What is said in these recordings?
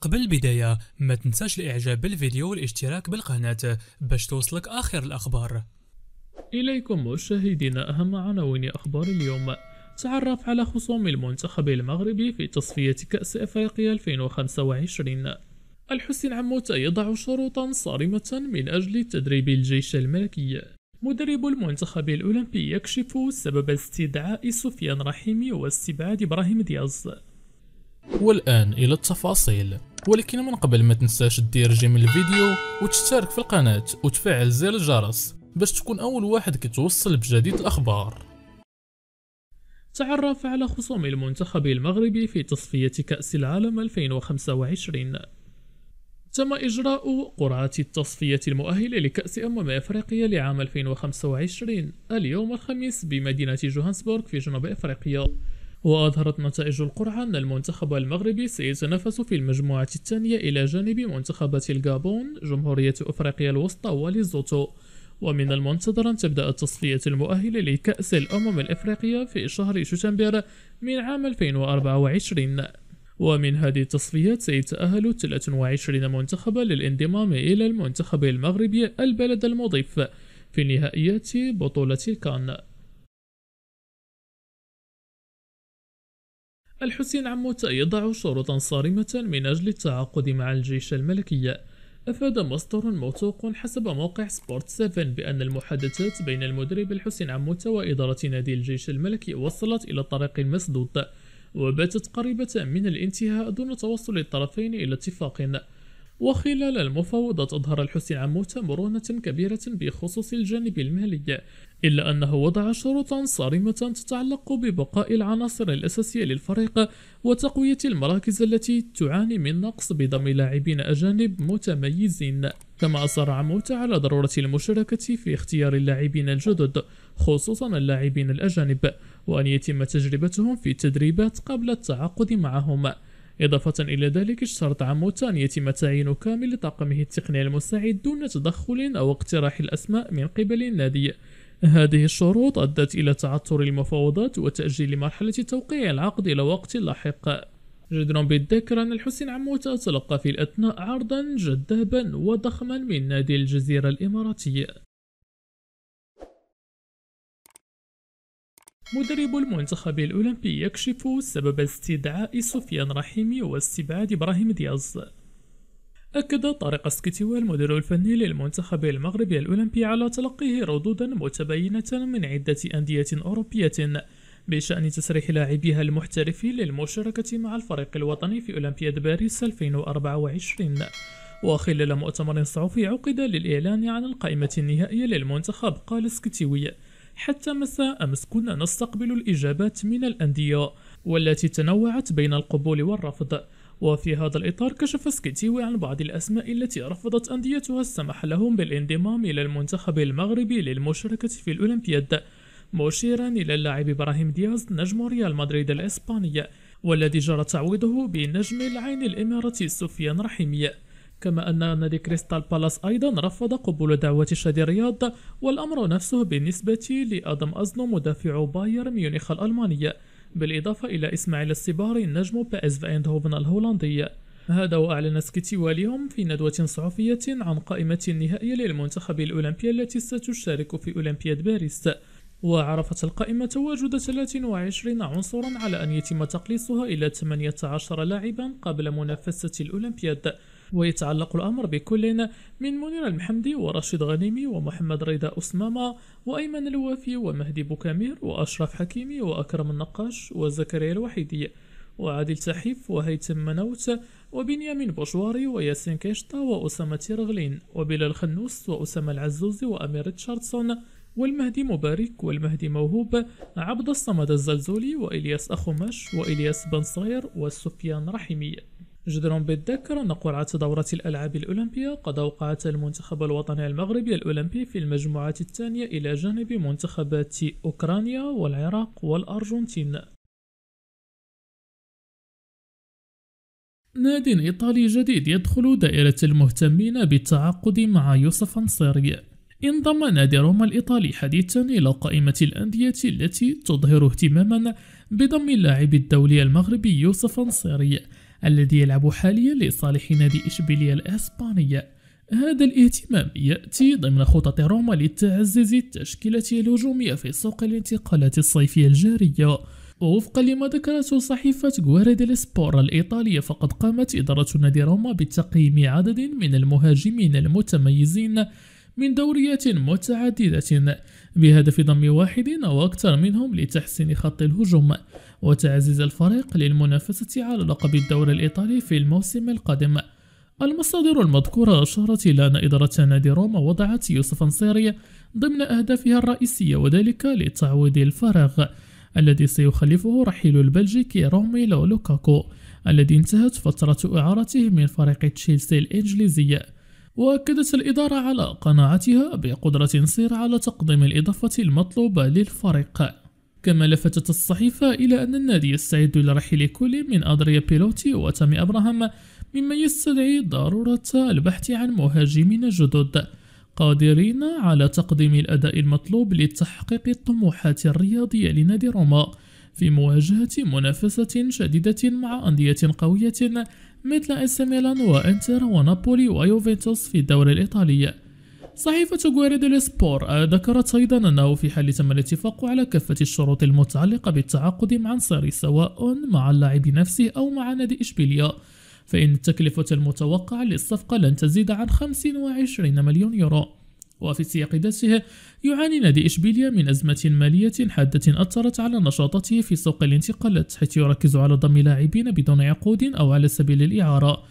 قبل البداية ما تنساش الاعجاب بالفيديو والاشتراك بالقناة باش توصلك اخر الاخبار اليكم مشاهدينا اهم عناوين اخبار اليوم تعرف على خصوم المنتخب المغربي في تصفية كأس افريقيا 2025 الحسين عموت يضع شروطا صارمة من اجل تدريب الجيش الملكي مدرب المنتخب الأولمبي يكشف سبب استدعاء سفيان رحيمي واستبعاد إبراهيم دياز والآن إلى التفاصيل ولكن من قبل ما تنساش دير جيم الفيديو وتشترك في القناة وتفعل زر الجرس باش تكون أول واحد كتوصل بجديد الأخبار تعرف على خصوم المنتخب المغربي في تصفية كأس العالم 2025 تم إجراء قرعة التصفية المؤهلة لكأس أمم أفريقيا لعام 2025 اليوم الخميس بمدينة جوهانسبورغ في جنوب أفريقيا وأظهرت نتائج القرعة أن المنتخب المغربي سيتنافس في المجموعة الثانية إلى جانب منتخبات الغابون جمهورية أفريقيا الوسطى وليزوتو ومن المنتظر أن تبدأ التصفية المؤهلة لكأس الأمم الأفريقية في شهر شتنبر من عام 2024 ومن هذه التصفيات سيتأهل 23 منتخبا للانضمام إلى المنتخب المغربي البلد المضيف في نهائيات بطولة كان الحسين عموتة يضع شروطا صارمة من أجل التعاقد مع الجيش الملكي أفاد مصدر موثوق حسب موقع سبورت 7 بأن المحادثات بين المدرب الحسين عموتة وإدارة نادي الجيش الملكي وصلت إلى الطريق المسدود وباتت قريبة من الانتهاء دون توصل الطرفين إلى اتفاق وخلال المفاوضة أظهر الحوثي عموت مرونة كبيرة بخصوص الجانب المالي إلا أنه وضع شروطا صارمة تتعلق ببقاء العناصر الأساسية للفريق وتقوية المراكز التي تعاني من نقص بضم لاعبين أجانب متميزين كما أصر عموت على ضرورة المشاركة في اختيار اللاعبين الجدد خصوصا اللاعبين الأجانب وأن يتم تجربتهم في التدريبات قبل التعاقد معهم إضافة إلى ذلك اشترط عموت أن يتم تعيين كامل لطاقمه التقني المساعد دون تدخل أو اقتراح الأسماء من قبل النادي هذه الشروط أدت إلى تعثر المفاوضات وتأجيل مرحلة توقيع العقد إلى وقت لاحق جدر بالذكر أن الحسين عموتة تلقى في الأثناء عرضا جذابا وضخما من نادي الجزيرة الإماراتية مدرب المنتخب الأولمبي يكشف سبب استدعاء سفيان رحيمي واستبعاد إبراهيم دياز أكد طارق سكتيوا المدير الفني للمنتخب المغربي الأولمبي على تلقيه ردودا متباينة من عدة أندية أوروبية بشأن تسريح لاعبيها المحترفين للمشاركة مع الفريق الوطني في أولمبياد باريس 2024 وخلال مؤتمر صحفي عقد للإعلان عن القائمة النهائية للمنتخب قال سكتيوي حتى مساء أمس كنا نستقبل الإجابات من الأندية والتي تنوعت بين القبول والرفض وفي هذا الإطار كشف سكيتيوي عن بعض الأسماء التي رفضت أنديتها السمح لهم بالانضمام إلى المنتخب المغربي للمشاركة في الأولمبياد مشيرا إلى اللاعب إبراهيم دياز نجم ريال مدريد الإسباني والذي جرى تعويضه بنجم العين الإماراتي سفيان رحيمي كما أن نادي كريستال بالاس أيضا رفض قبول دعوة شادي رياض والأمر نفسه بالنسبة لآدم أزنو مدافع بايرن ميونخ الألمانية بالإضافة إلى إسماعيل السباري نجم بأس فايندهوفن الهولندي هذا وأعلن سكيتي واليوم في ندوة صحفية عن قائمة النهائية للمنتخب الأولمبي التي ستشارك في أولمبياد باريس وعرفت القائمة تواجد 23 عنصرا على أن يتم تقليصها إلى 18 لاعبا قبل منافسة الأولمبياد ويتعلق الأمر بكل من منير المحمدي ورشيد غنيمي ومحمد ريدا أسمامة وأيمن الوافي ومهدي بوكامير وأشرف حكيمي وأكرم النقاش وزكريا الوحيدي وعادل تحيف وهيثم منوت وبنيامين بوشواري وياسين كيشطة وأسامة تيرغلين وبلال خنوس وأسامة العزوزي وأمير ريتشاردسون والمهدي مبارك والمهدي موهوب عبد الصمد الزلزولي وإلياس أخمش وإلياس بن صغير وسفيان رحيمي جدل بالذكر ان قرعه دوره الألعاب الأولمبية قد أوقعت المنتخب الوطني المغربي الأولمبي في المجموعة الثانية إلى جانب منتخبات أوكرانيا والعراق والأرجنتين ناد إيطالي جديد يدخل دائرة المهتمين بالتعاقد مع يوسف أنصاري انضم نادي روما الإيطالي حديثا إلى قائمة الأندية التي تظهر اهتماما بضم اللاعب الدولي المغربي يوسف أنصاري الذي يلعب حاليا لصالح نادي إشبيلية الإسبانية هذا الاهتمام يأتي ضمن خطط روما لتعزيز التشكيلة الهجومية في سوق الانتقالات الصيفية الجارية ووفقا لما ذكرته صحيفة غوارديلا سبور الإيطالية فقد قامت إدارة نادي روما بتقييم عدد من المهاجمين المتميزين من دوريات متعددة بهدف ضم واحد أو أكثر منهم لتحسين خط الهجوم وتعزيز الفريق للمنافسة على لقب الدوري الإيطالي في الموسم القادم المصادر المذكورة أشارت إلى أن إدارة نادي روما وضعت يوسف نصيري ضمن أهدافها الرئيسية وذلك لتعويض الفراغ الذي سيخلفه رحيل البلجيكي روميلو لوكاكو الذي انتهت فترة إعارته من فريق تشيلسي الإنجليزي وأكدت الإدارة على قناعتها بقدرة سير على تقديم الإضافة المطلوبة للفريق كما لفتت الصحيفة إلى أن النادي يستعد لرحيل كل من أدريا بيلوتي وتامي أبراهام مما يستدعي ضرورة البحث عن مهاجمين جدد قادرين على تقديم الأداء المطلوب لتحقيق الطموحات الرياضية لنادي روما في مواجهة منافسة شديدة مع أندية قوية مثل اس ميلان وانتر ونابولي ويوفنتوس في الدوري الإيطالي صحيفة غويردو سبور ذكرت أيضا أنه في حال تم الاتفاق على كافة الشروط المتعلقة بالتعاقد مع أنصاري سواء مع اللاعب نفسه أو مع نادي إشبيلية فإن التكلفة المتوقعة للصفقة لن تزيد عن 25 مليون يورو وفي سياق درسه يعاني نادي إشبيليا من أزمة مالية حادة أثرت على نشاطاته في سوق الانتقالات حيث يركز على ضم لاعبين بدون عقود أو على سبيل الإعارة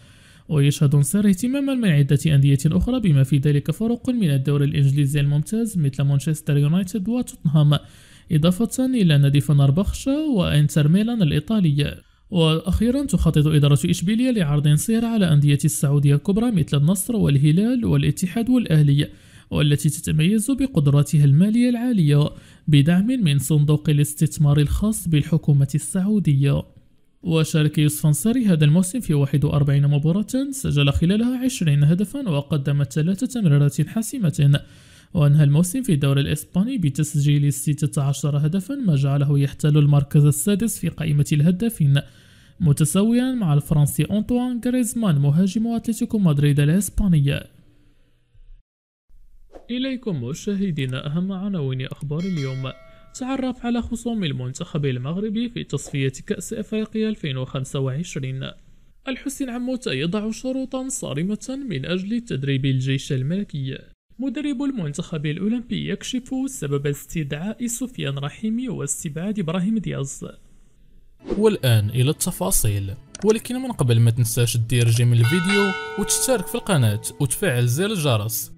ويشهد انصار اهتماما من عدة أندية أخرى بما في ذلك فرق من الدوري الإنجليزي الممتاز مثل مانشستر يونايتد وتوتنهام إضافة إلى نادي فنربخشة وإنتر ميلان الإيطالية وأخيرا تخطط إدارة إشبيلية لعرض صير على أندية السعودية الكبرى مثل النصر والهلال والاتحاد والأهلي والتي تتميز بقدراتها المالية العالية بدعم من صندوق الاستثمار الخاص بالحكومة السعودية وشارك يوسف انصاري هذا الموسم في 41 مباراة سجل خلالها 20 هدفا وقدم ثلاثة تمريرات حاسمة وأنهى الموسم في الدوري الإسباني بتسجيل 16 هدفا ما جعله يحتل المركز السادس في قائمة الهدافين متساويا مع الفرنسي أنطوان غريزمان مهاجم أتلتيكو مدريد الإسبانية إليكم مشاهدينا أهم عناوين أخبار اليوم تعرف على خصوم المنتخب المغربي في تصفية كأس أفريقيا 2025 الحسن عموت يضع شروطا صارمة من أجل تدريب الجيش الملكي مدرب المنتخب الأولمبي يكشف سبب استدعاء سفيان رحيمي واستبعاد إبراهيم دياز والآن إلى التفاصيل ولكن من قبل ما تنساش تدير جيم الفيديو وتشترك في القناة وتفعل زر الجرس